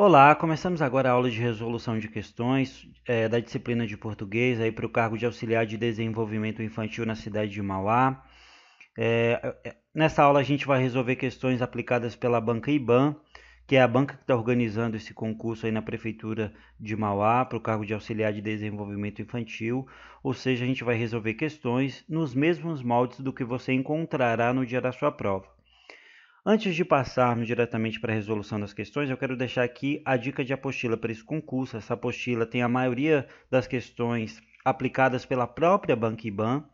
Olá, começamos agora a aula de resolução de questões é, da disciplina de português aí para o cargo de auxiliar de desenvolvimento infantil na cidade de Mauá. É, é, nessa aula a gente vai resolver questões aplicadas pela banca IBAN, que é a banca que está organizando esse concurso aí na prefeitura de Mauá para o cargo de auxiliar de desenvolvimento infantil, ou seja, a gente vai resolver questões nos mesmos moldes do que você encontrará no dia da sua prova. Antes de passarmos diretamente para a resolução das questões, eu quero deixar aqui a dica de apostila para esse concurso. Essa apostila tem a maioria das questões aplicadas pela própria Banquiban.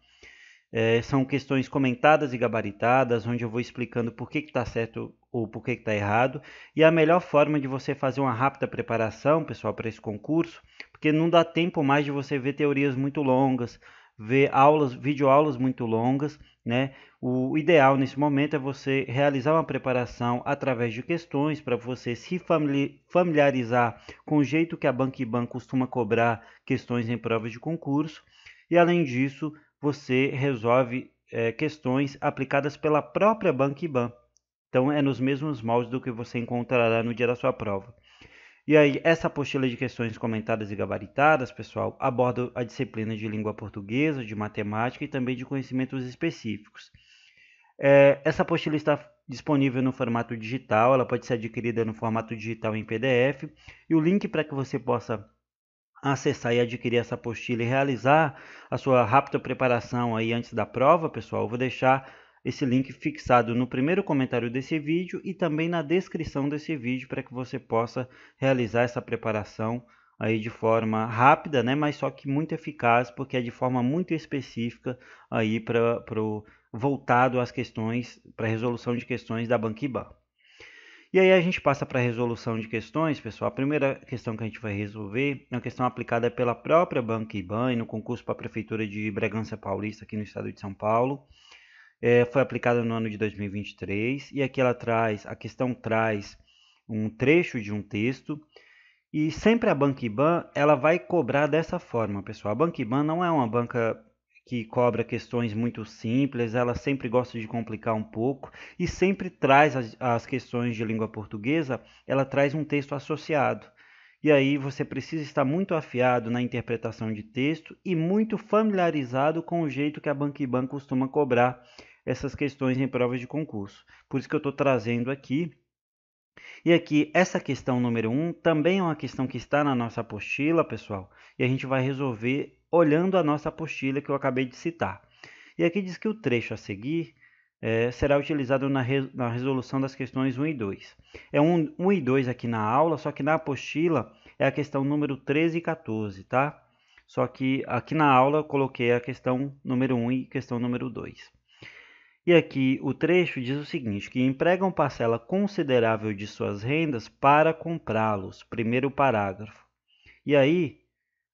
É, são questões comentadas e gabaritadas, onde eu vou explicando por que está certo ou por que está errado. E a melhor forma de você fazer uma rápida preparação, pessoal, para esse concurso, porque não dá tempo mais de você ver teorias muito longas, ver aulas, videoaulas muito longas né? O ideal nesse momento é você realizar uma preparação através de questões para você se familiarizar com o jeito que a Banquiban costuma cobrar questões em provas de concurso e, além disso, você resolve é, questões aplicadas pela própria Banquiban. Então, é nos mesmos moldes do que você encontrará no dia da sua prova. E aí, essa apostila de questões comentadas e gabaritadas, pessoal, aborda a disciplina de língua portuguesa, de matemática e também de conhecimentos específicos. É, essa apostila está disponível no formato digital, ela pode ser adquirida no formato digital em PDF, e o link para que você possa acessar e adquirir essa apostila e realizar a sua rápida preparação aí antes da prova, pessoal, eu vou deixar esse link fixado no primeiro comentário desse vídeo e também na descrição desse vídeo para que você possa realizar essa preparação aí de forma rápida, né, mas só que muito eficaz, porque é de forma muito específica aí para voltado às questões para resolução de questões da Banquiban. E aí a gente passa para a resolução de questões, pessoal. A primeira questão que a gente vai resolver é uma questão aplicada pela própria Banca Iban no concurso para a Prefeitura de Bragança Paulista, aqui no estado de São Paulo é, foi aplicada no ano de 2023 e aqui ela traz, a questão traz um trecho de um texto e sempre a Bankiban ela vai cobrar dessa forma, pessoal. A Bankiban não é uma banca que cobra questões muito simples, ela sempre gosta de complicar um pouco e sempre traz as, as, questões de língua portuguesa, ela traz um texto associado. E aí você precisa estar muito afiado na interpretação de texto e muito familiarizado com o jeito que a Banquiban costuma cobrar essas questões em provas de concurso. Por isso que eu estou trazendo aqui. E aqui, essa questão número 1 um, também é uma questão que está na nossa apostila, pessoal. E a gente vai resolver olhando a nossa apostila que eu acabei de citar. E aqui diz que o trecho a seguir é, será utilizado na, re, na, resolução das questões 1 e 2. É 1, 1 e 2 aqui na aula, só que na apostila é a questão número 13 e 14, tá? Só que aqui na aula eu coloquei a questão número 1 e questão número 2. E aqui o trecho diz o seguinte: que empregam parcela considerável de suas rendas para comprá-los. Primeiro parágrafo. E aí,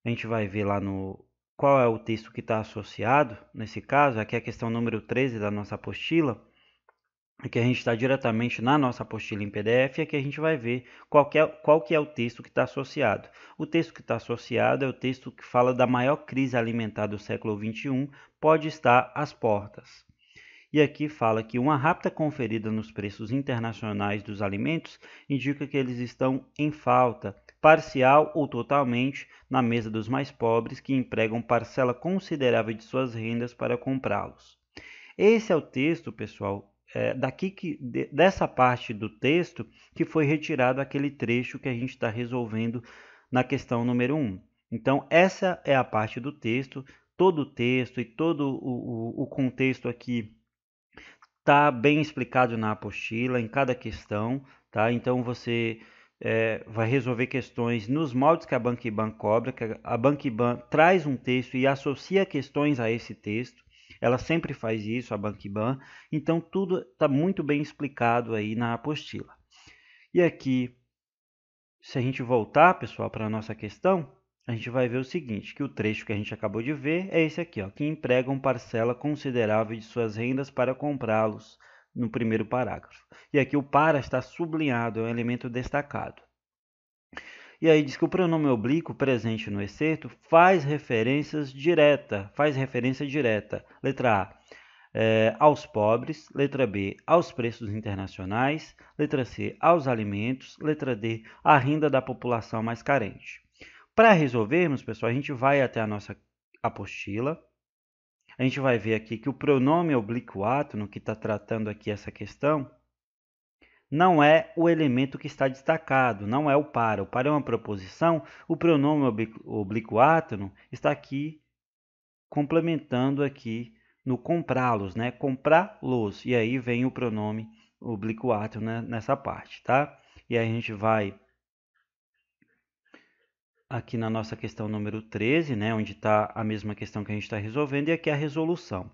a gente vai ver lá no qual é o texto que está associado, nesse caso, aqui é a questão número 13 da nossa apostila. Aqui a gente está diretamente na nossa apostila em PDF e aqui a gente vai ver qual que é, qual que é o texto que está associado. O texto que está associado é o texto que fala da maior crise alimentar do século XXI, pode estar às portas. E aqui fala que uma rápida conferida nos preços internacionais dos alimentos indica que eles estão em falta, parcial ou totalmente, na mesa dos mais pobres que empregam parcela considerável de suas rendas para comprá-los. Esse é o texto, pessoal, é, daqui que de, dessa parte do texto que foi retirado aquele trecho que a gente está resolvendo na questão número 1. Um. Então, essa é a parte do texto, todo o texto e todo o, o, o contexto aqui Está bem explicado na apostila, em cada questão, tá? Então você é, vai resolver questões nos moldes que a Banquiban cobra, que a Banquiban traz um texto e associa questões a esse texto. Ela sempre faz isso, a Banquiban. Então tudo está muito bem explicado aí na apostila. E aqui, se a gente voltar, pessoal, para a nossa questão, a gente vai ver o seguinte, que o trecho que a gente acabou de ver é esse aqui, ó, que empregam parcela considerável de suas rendas para comprá-los no primeiro parágrafo. E aqui o para está sublinhado, é um elemento destacado. E aí diz que o pronome oblíquo presente no excerto faz referências direta, faz referência direta. Letra A, é, aos pobres, letra B, aos preços internacionais, letra C, aos alimentos, letra D, à renda da população mais carente. Para resolvermos, pessoal, a gente vai até a nossa apostila. A gente vai ver aqui que o pronome oblíquo ato, no que está tratando aqui essa questão, não é o elemento que está destacado, não é o para. O para é uma proposição, o pronome oblíquo átono está aqui complementando aqui no comprá-los, né? Comprá-los. E aí vem o pronome oblíquo átono né, nessa parte, tá? E aí a gente vai aqui na nossa questão número 13, né, onde está a mesma questão que a gente está resolvendo, e aqui é a resolução.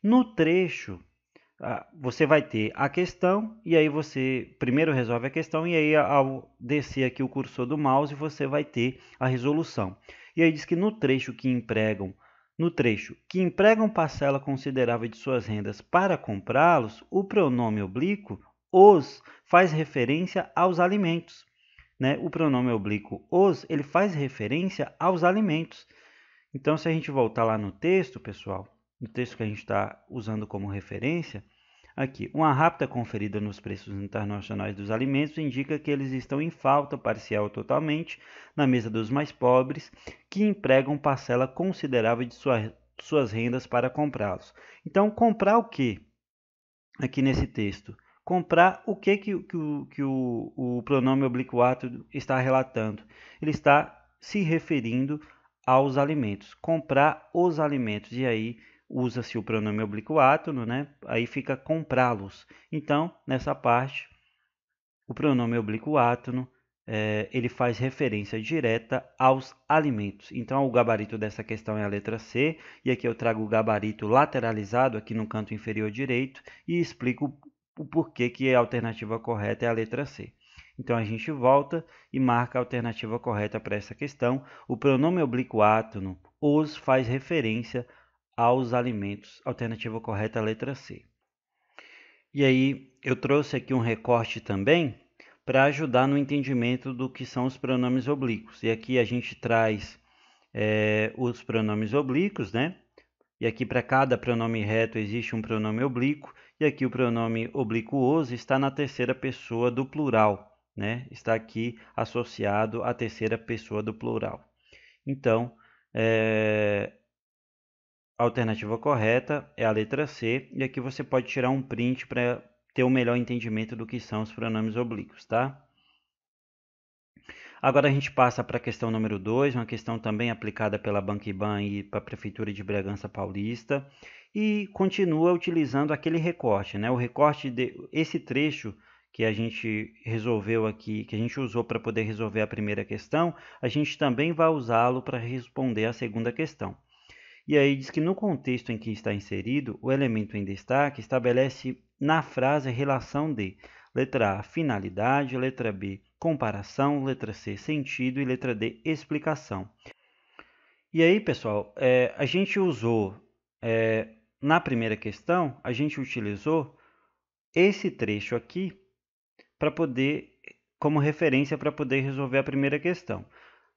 No trecho, ah, você vai ter a questão, e aí você primeiro resolve a questão, e aí ao descer aqui o cursor do mouse, você vai ter a resolução. E aí diz que no trecho que empregam, no trecho que empregam parcela considerável de suas rendas para comprá-los, o pronome oblíquo, os, faz referência aos alimentos né, o pronome oblíquo os, ele faz referência aos alimentos. Então, se a gente voltar lá no texto, pessoal, no texto que a gente está usando como referência, aqui, uma rápida conferida nos preços internacionais dos alimentos indica que eles estão em falta parcial ou totalmente na mesa dos mais pobres, que empregam parcela considerável de sua, suas rendas para comprá-los. Então, comprar o que aqui nesse texto? comprar o que, que, que, o, que o, o pronome obliquato está relatando. Ele está se referindo aos alimentos, comprar os alimentos. E aí usa-se o pronome átono né? aí fica comprá-los. Então, nessa parte, o pronome oblíquo é, ele faz referência direta aos alimentos. Então, o gabarito dessa questão é a letra C, e aqui eu trago o gabarito lateralizado aqui no canto inferior direito e explico o porquê que a alternativa correta é a letra C. Então a gente volta e marca a alternativa correta para essa questão. O pronome oblíquo átono, os, faz referência aos alimentos. Alternativa correta é a letra C. E aí eu trouxe aqui um recorte também para ajudar no entendimento do que são os pronomes oblíquos. E aqui a gente traz é, os pronomes oblíquos, né? E aqui para cada pronome reto existe um pronome oblíquo e aqui o pronome obliquoso está na terceira pessoa do plural, né? Está aqui associado à terceira pessoa do plural. Então, é... a alternativa correta é a letra C, e aqui você pode tirar um print para ter um melhor entendimento do que são os pronomes oblíquos, tá? Agora a gente passa para a questão número 2, uma questão também aplicada pela Banquiban e para a Prefeitura de Bragança Paulista e continua utilizando aquele recorte, né? O recorte de esse trecho que a gente resolveu aqui, que a gente usou para poder resolver a primeira questão, a gente também vai usá-lo para responder a segunda questão. E aí diz que no contexto em que está inserido, o elemento em destaque estabelece na frase relação de letra A, finalidade, letra B, comparação, letra C, sentido e letra D, explicação. E aí, pessoal, é, a gente usou é, na primeira questão, a gente utilizou esse trecho aqui para poder como referência para poder resolver a primeira questão.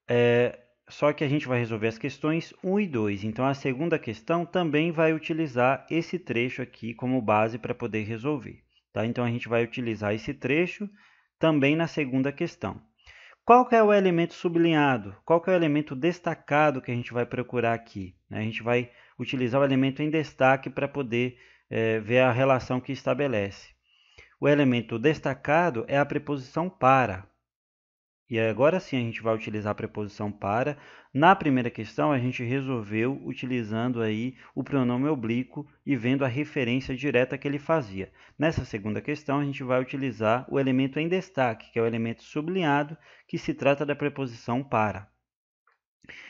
É, só que a gente vai resolver as questões 1 e 2. Então a segunda questão também vai utilizar esse trecho aqui como base para poder resolver. Tá? Então a gente vai utilizar esse trecho também na segunda questão. Qual é o elemento sublinhado? Qual é o elemento destacado que a gente vai procurar aqui? Né? A gente vai utilizar o elemento em destaque para poder é, ver a relação que estabelece. O elemento destacado é a preposição para. E agora sim a gente vai utilizar a preposição para. Na primeira questão, a gente resolveu utilizando aí o pronome oblíquo e vendo a referência direta que ele fazia. Nessa segunda questão, a gente vai utilizar o elemento em destaque, que é o elemento sublinhado, que se trata da preposição para.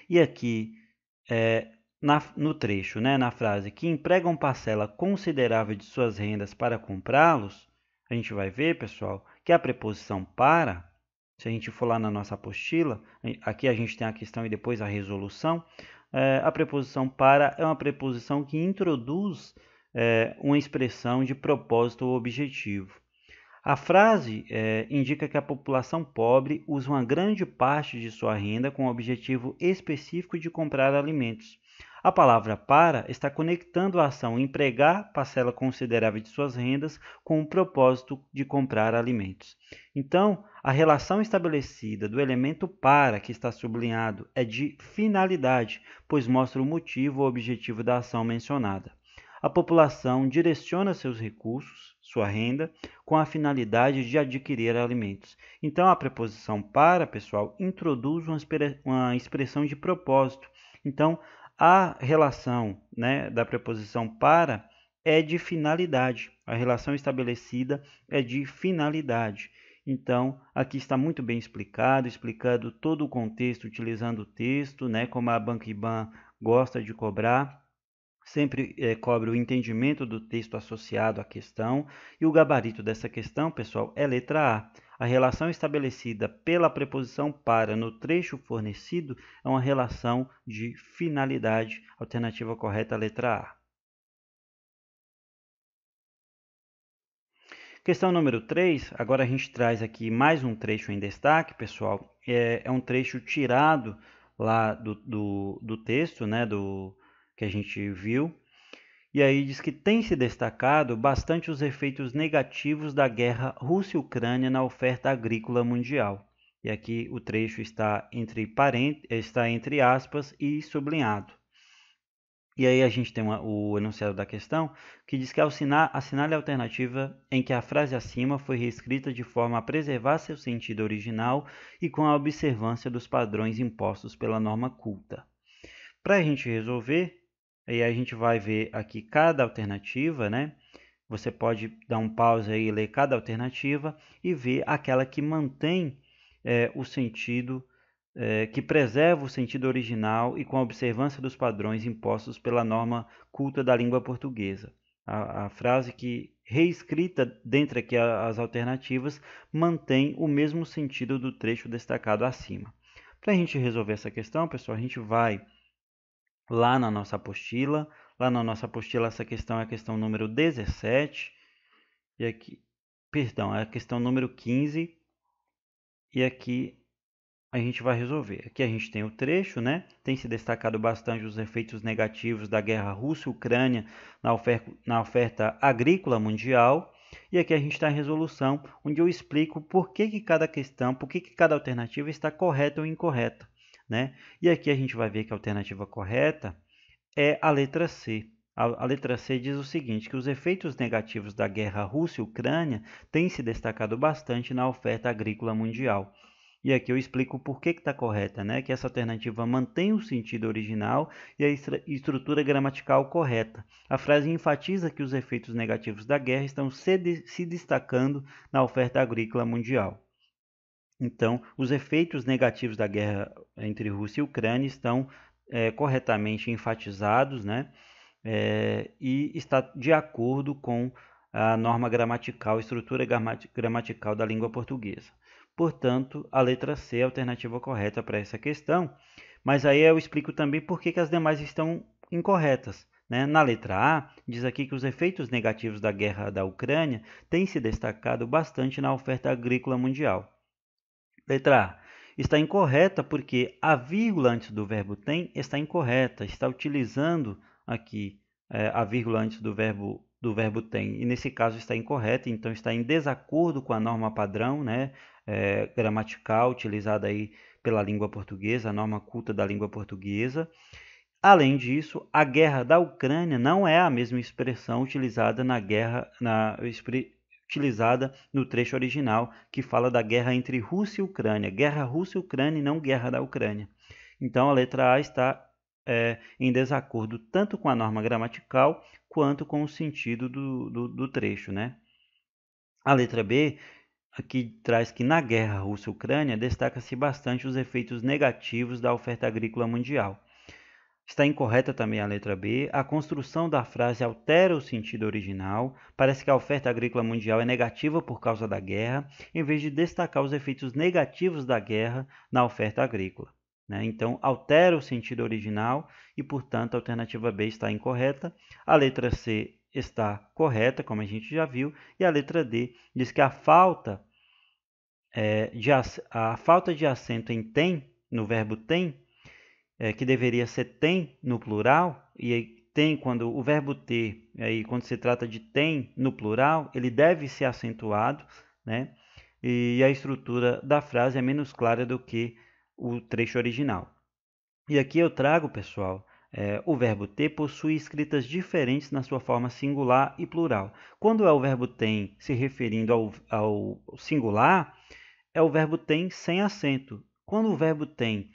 E aqui, é, na, no trecho, né, na frase, que empregam parcela considerável de suas rendas para comprá-los, a gente vai ver, pessoal, que a preposição para se a gente for lá na nossa apostila, aqui a gente tem a questão e depois a resolução. É, a preposição para é uma preposição que introduz é, uma expressão de propósito ou objetivo. A frase é, indica que a população pobre usa uma grande parte de sua renda com o objetivo específico de comprar alimentos. A palavra para está conectando a ação empregar parcela considerável de suas rendas com o propósito de comprar alimentos. Então, a relação estabelecida do elemento para que está sublinhado é de finalidade, pois mostra o motivo ou objetivo da ação mencionada. A população direciona seus recursos, sua renda, com a finalidade de adquirir alimentos. Então, a preposição para, pessoal, introduz uma expressão de propósito. Então, a relação né, da preposição para é de finalidade. A relação estabelecida é de finalidade. Então, aqui está muito bem explicado, explicando todo o contexto, utilizando o texto, né, como a Bankiban gosta de cobrar. Sempre é, cobre o entendimento do texto associado à questão. E o gabarito dessa questão, pessoal, é letra A. A relação estabelecida pela preposição para no trecho fornecido é uma relação de finalidade. Alternativa correta, letra A. Questão número 3, agora a gente traz aqui mais um trecho em destaque, pessoal. É, é um trecho tirado lá do, do, do, texto, né, do que a gente viu. E aí diz que tem se destacado bastante os efeitos negativos da guerra Rússia-Ucrânia na oferta agrícola mundial. E aqui o trecho está entre, está entre aspas e sublinhado. E aí a gente tem uma, o enunciado da questão, que diz que assinar, assinale a alternativa em que a frase acima foi reescrita de forma a preservar seu sentido original e com a observância dos padrões impostos pela norma culta. Para a gente resolver, e aí a gente vai ver aqui cada alternativa, né? Você pode dar um pause aí e ler cada alternativa e ver aquela que mantém é, o sentido, é, que preserva o sentido original e com a observância dos padrões impostos pela norma culta da língua portuguesa. A, a frase que reescrita dentre aqui as alternativas mantém o mesmo sentido do trecho destacado acima. Para a gente resolver essa questão, pessoal, a gente vai lá na nossa apostila. Lá na nossa apostila, essa questão é a questão número 17. E aqui, perdão, é a questão número 15. E aqui a gente vai resolver. Aqui a gente tem o trecho, né? Tem se destacado bastante os efeitos negativos da guerra russa-ucrânia na oferta, na oferta agrícola mundial. E aqui a gente está em resolução, onde eu explico por que, que cada questão, por que, que cada alternativa está correta ou incorreta. Né? E aqui a gente vai ver que a alternativa correta é a letra C. A, letra C diz o seguinte: que os efeitos negativos da guerra Rússia-Ucrânia têm se destacado bastante na oferta agrícola mundial. E aqui eu explico por que está correta, né? Que essa alternativa mantém o sentido original e a estrutura gramatical correta. A frase enfatiza que os efeitos negativos da guerra estão se, de se destacando na oferta agrícola mundial. Então, os efeitos negativos da guerra entre Rússia e Ucrânia estão é, corretamente enfatizados né? É, e está de acordo com a norma gramatical, estrutura gramatical da língua portuguesa. Portanto, a letra C é a alternativa correta para essa questão, mas aí eu explico também por que, que as demais estão incorretas. Né? Na letra A, diz aqui que os efeitos negativos da guerra da Ucrânia têm se destacado bastante na oferta agrícola mundial. Letra A. Está incorreta porque a vírgula antes do verbo tem está incorreta. Está utilizando aqui é, a vírgula antes do verbo do verbo tem. E nesse caso está incorreta, então está em desacordo com a norma padrão né, é, gramatical utilizada aí pela língua portuguesa, a norma culta da língua portuguesa. Além disso, a guerra da Ucrânia não é a mesma expressão utilizada na guerra na, utilizada no trecho original, que fala da guerra entre Rússia e Ucrânia. Guerra Rússia-Ucrânia e não guerra da Ucrânia. Então, a letra A está é, em desacordo tanto com a norma gramatical quanto com o sentido do, do, do trecho. Né? A letra B aqui traz que na guerra Rússia-Ucrânia destaca-se bastante os efeitos negativos da oferta agrícola mundial. Está incorreta também a letra B. A construção da frase altera o sentido original. Parece que a oferta agrícola mundial é negativa por causa da guerra, em vez de destacar os efeitos negativos da guerra na oferta agrícola. Né? Então, altera o sentido original e, portanto, a alternativa B está incorreta. A letra C está correta, como a gente já viu, e a letra D diz que a falta, é, de, a falta de acento em tem, no verbo tem, é, que deveria ser tem no plural, e tem quando o verbo ter, aí quando se trata de tem no plural, ele deve ser acentuado, né? E a estrutura da frase é menos clara do que o trecho original. E aqui eu trago, pessoal, é, o verbo ter possui escritas diferentes na sua forma singular e plural. Quando é o verbo tem se referindo ao, ao singular, é o verbo tem sem acento. Quando o verbo tem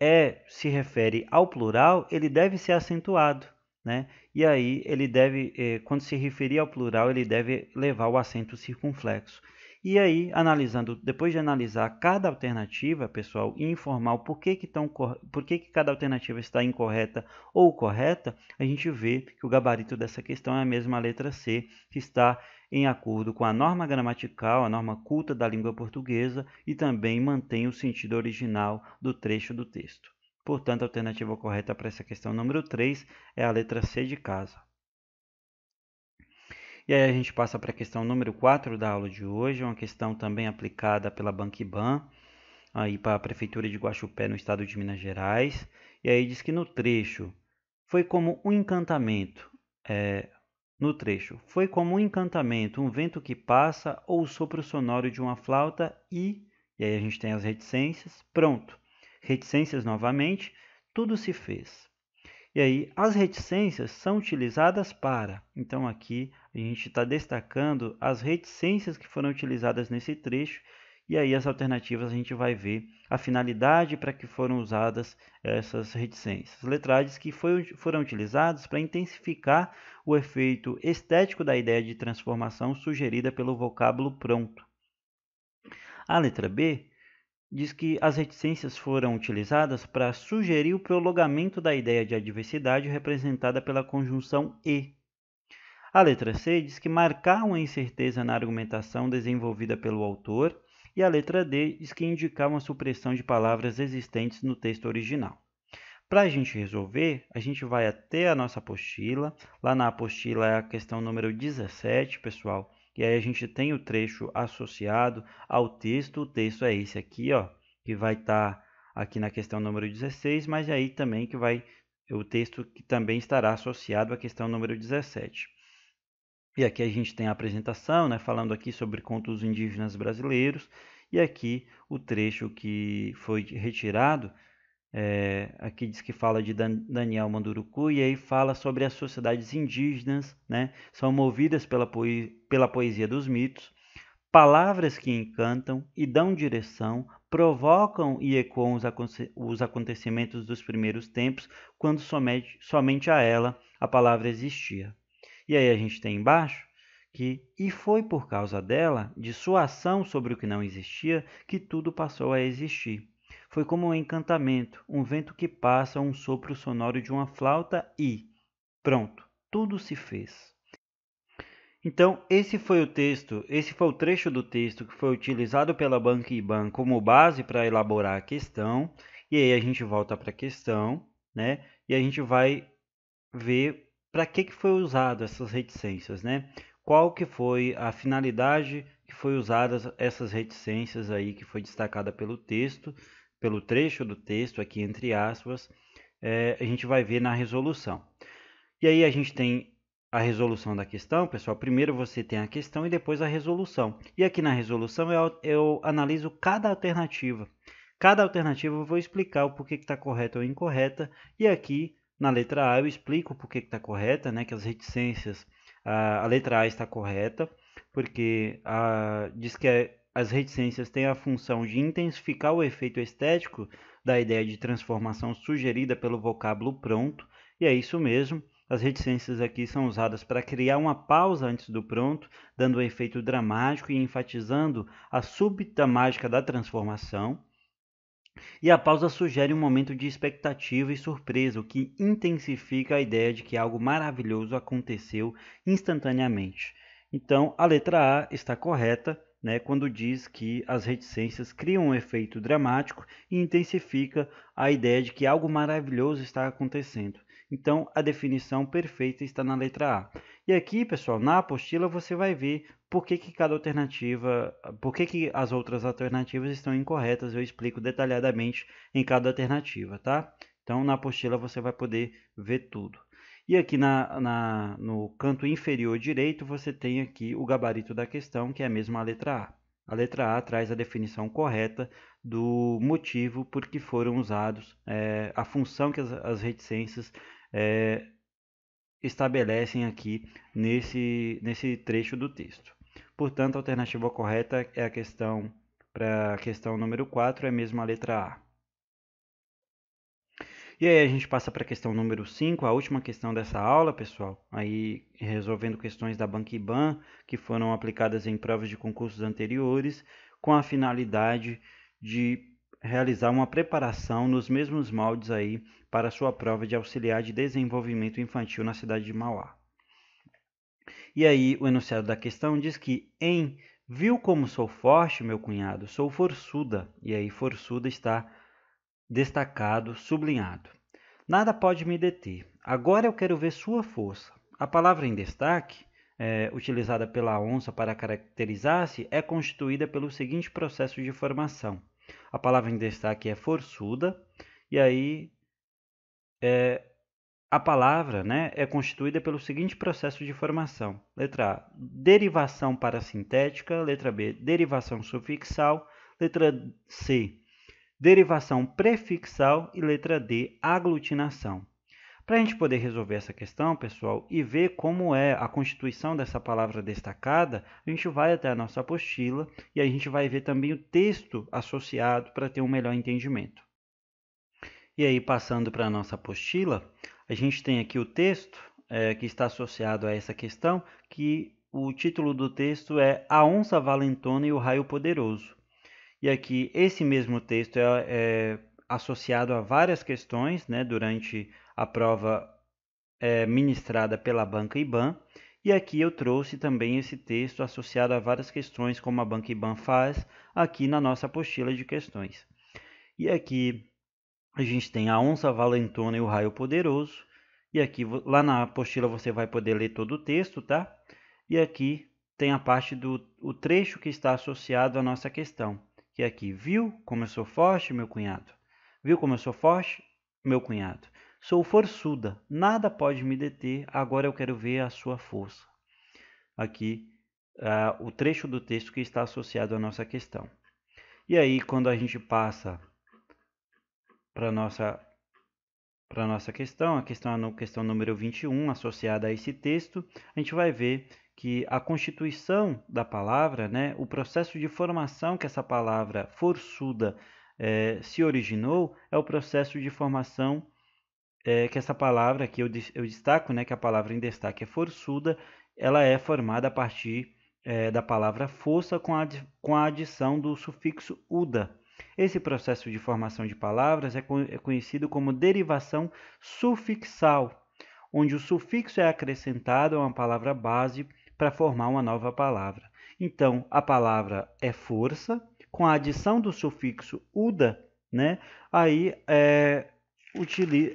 é se refere ao plural, ele deve ser acentuado. Né? E aí ele deve, eh, quando se referir ao plural, ele deve levar o acento circunflexo. E aí, analisando, depois de analisar cada alternativa, pessoal, e informar por que que, tão, por que que cada alternativa está incorreta ou correta, a gente vê que o gabarito dessa questão é a mesma letra C, que está em acordo com a norma gramatical, a norma culta da língua portuguesa e também mantém o sentido original do trecho do texto. Portanto, a alternativa correta para essa questão número 3 é a letra C de casa. E aí a gente passa para a questão número 4 da aula de hoje, uma questão também aplicada pela Banquiban aí para a prefeitura de Guaxupé no estado de Minas Gerais. E aí diz que no trecho foi como um encantamento. É, no trecho. Foi como um encantamento, um vento que passa ou o sopro sonoro de uma flauta e. E aí a gente tem as reticências. Pronto. Reticências novamente. Tudo se fez. E aí, as reticências são utilizadas para. Então, aqui a gente está destacando as reticências que foram utilizadas nesse trecho e aí as alternativas a gente vai ver a finalidade para que foram usadas essas reticências. diz que foi, foram utilizadas para intensificar o efeito estético da ideia de transformação sugerida pelo vocábulo pronto. A letra B diz que as reticências foram utilizadas para sugerir o prolongamento da ideia de adversidade representada pela conjunção e. A letra C diz que marcar uma incerteza na argumentação desenvolvida pelo autor e a letra D diz que indicar uma supressão de palavras existentes no texto original. Para a gente resolver, a gente vai até a nossa apostila. Lá na apostila é a questão número 17, pessoal. E aí a gente tem o trecho associado ao texto. O texto é esse aqui, ó, que vai estar tá aqui na questão número 16, mas é aí também que vai o texto que também estará associado à questão número 17. E aqui a gente tem a apresentação, né, falando aqui sobre contos indígenas brasileiros, e aqui o trecho que foi retirado, é, aqui diz que fala de Dan Daniel Manduruku, e aí fala sobre as sociedades indígenas, né, são movidas pela, poe pela poesia dos mitos, palavras que encantam e dão direção, provocam e ecoam os, os acontecimentos dos primeiros tempos, quando somente, somente a ela a palavra existia. E aí a gente tem embaixo que e foi por causa dela, de sua ação sobre o que não existia, que tudo passou a existir. Foi como um encantamento, um vento que passa, um sopro sonoro de uma flauta e pronto, tudo se fez. Então, esse foi o texto, esse foi o trecho do texto que foi utilizado pela Banca IBAN como base para elaborar a questão. E aí a gente volta para a questão, né? E a gente vai ver para que, que foi usado essas reticências, né? Qual que foi a finalidade que foi usada essas reticências aí que foi destacada pelo texto, pelo trecho do texto aqui entre aspas, é, a gente vai ver na resolução. E aí a gente tem a resolução da questão, pessoal. Primeiro você tem a questão e depois a resolução. E aqui na resolução eu, eu analiso cada alternativa. Cada alternativa eu vou explicar o porquê que está correta ou incorreta. E aqui na letra A eu explico por que está correta, né, que as reticências, a, a letra A está correta, porque a, diz que a, é, as reticências têm a função de intensificar o efeito estético da ideia de transformação sugerida pelo vocábulo pronto, e é isso mesmo. As reticências aqui são usadas para criar uma pausa antes do pronto, dando um efeito dramático e enfatizando a súbita mágica da transformação. E a pausa sugere um momento de expectativa e surpresa, o que intensifica a ideia de que algo maravilhoso aconteceu instantaneamente. Então, a letra A está correta né, quando diz que as reticências criam um efeito dramático e intensifica a ideia de que algo maravilhoso está acontecendo. Então, a definição perfeita está na letra A. E aqui, pessoal, na apostila você vai ver por que, que cada alternativa, por que, que as outras alternativas estão incorretas. Eu explico detalhadamente em cada alternativa, tá? Então, na apostila você vai poder ver tudo. E aqui na, na, no canto inferior direito você tem aqui o gabarito da questão, que é a mesma letra A. A letra A traz a definição correta do motivo por que foram usados, é, a função que as, as reticências é, estabelecem aqui nesse, nesse trecho do texto. Portanto, a alternativa correta é a questão para a questão número 4, é mesmo a letra A. E aí a gente passa para a questão número 5, a última questão dessa aula, pessoal. Aí resolvendo questões da Banquiban que foram aplicadas em provas de concursos anteriores, com a finalidade de realizar uma preparação nos mesmos moldes aí para sua prova de auxiliar de desenvolvimento infantil na cidade de Mauá. E aí o enunciado da questão diz que em viu como sou forte, meu cunhado, sou forçuda. E aí forçuda está destacado, sublinhado. Nada pode me deter. Agora eu quero ver sua força. A palavra em destaque, é, utilizada pela onça para caracterizar-se, é constituída pelo seguinte processo de formação. A palavra em destaque é forçuda, e aí é, a palavra né, é constituída pelo seguinte processo de formação. Letra A, derivação parasintética. Letra B, derivação sufixal. Letra C, derivação prefixal e letra D, aglutinação. Para a gente poder resolver essa questão, pessoal, e ver como é a constituição dessa palavra destacada, a gente vai até a nossa apostila e a gente vai ver também o texto associado para ter um melhor entendimento. E aí, passando para a nossa apostila, a gente tem aqui o texto é, que está associado a essa questão, que o título do texto é A Onça Valentona e o Raio Poderoso. E aqui esse mesmo texto é, é associado a várias questões né, durante a prova é, ministrada pela banca IBAN. E aqui eu trouxe também esse texto associado a várias questões, como a banca IBAN faz, aqui na nossa apostila de questões. E aqui a gente tem a onça valentona e o raio poderoso. E aqui, lá na apostila, você vai poder ler todo o texto, tá? E aqui tem a parte do o trecho que está associado à nossa questão que é aqui. Viu como eu sou forte, meu cunhado? Viu como eu sou forte, meu cunhado? Sou forçuda, nada pode me deter, agora eu quero ver a sua força. Aqui, uh, o trecho do texto que está associado à nossa questão. E aí, quando a gente passa para a nossa, pra nossa questão, a questão, a questão número 21, associada a esse texto, a gente vai ver que a constituição da palavra, né, o processo de formação que essa palavra forçuda eh, se originou, é o processo de formação eh, que essa palavra, que eu, eu destaco, né, que a palavra em destaque é forçuda, ela é formada a partir eh, da palavra força com a, com a adição do sufixo uda. Esse processo de formação de palavras é, co é conhecido como derivação sufixal, onde o sufixo é acrescentado a uma palavra base para formar uma nova palavra. Então, a palavra é força, com a adição do sufixo uda, né? aí é,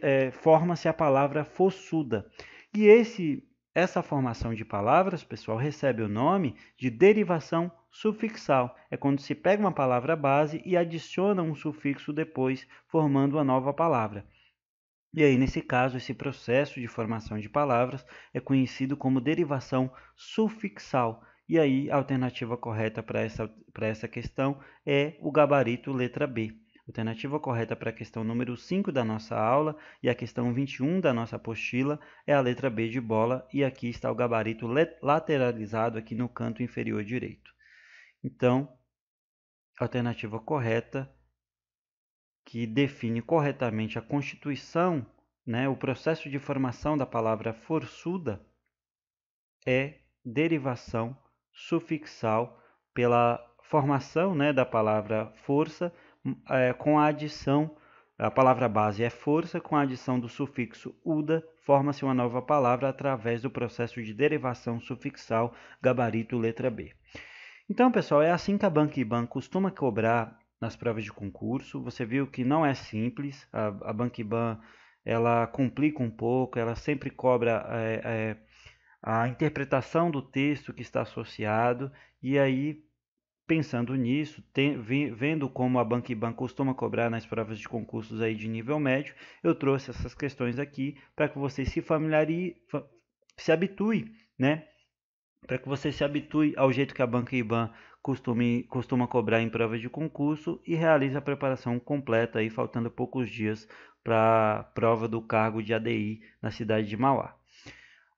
é, forma-se a palavra fossuda. E esse, essa formação de palavras, pessoal, recebe o nome de derivação sufixal. É quando se pega uma palavra base e adiciona um sufixo depois, formando uma nova palavra. E aí, nesse caso, esse processo de formação de palavras é conhecido como derivação sufixal. E aí, a alternativa correta para essa, essa questão é o gabarito letra B. Alternativa correta para a questão número 5 da nossa aula e a questão 21 da nossa apostila é a letra B de bola, e aqui está o gabarito lateralizado aqui no canto inferior direito. Então, alternativa correta que define corretamente a constituição, né, o processo de formação da palavra forçuda, é derivação sufixal pela formação né, da palavra força hum, é, com a adição, a palavra base é força, com a adição do sufixo uda, forma-se uma nova palavra através do processo de derivação sufixal gabarito letra B. Então, pessoal, é assim que a Banco Iban costuma cobrar nas provas de concurso. Você viu que não é simples, a, a ela complica um pouco, ela sempre cobra é, é, a interpretação do texto que está associado, e aí, pensando nisso, tem, vendo como a Banquiban costuma cobrar nas provas de concursos aí de nível médio, eu trouxe essas questões aqui para que você se familiarize, se habitue, né? Para que você se habitue ao jeito que a Banca IBAN costume, costuma cobrar em provas de concurso e realiza a preparação completa, aí, faltando poucos dias para a prova do cargo de ADI na cidade de Mauá.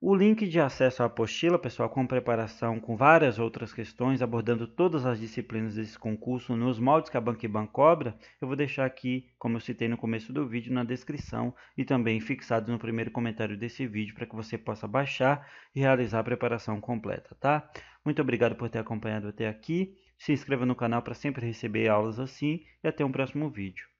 O link de acesso à apostila, pessoal, com preparação com várias outras questões, abordando todas as disciplinas desse concurso nos moldes que a Banquiban cobra, eu vou deixar aqui, como eu citei no começo do vídeo, na descrição e também fixado no primeiro comentário desse vídeo para que você possa baixar e realizar a preparação completa, tá? Muito obrigado por ter acompanhado até aqui. Se inscreva no canal para sempre receber aulas assim e até um próximo vídeo.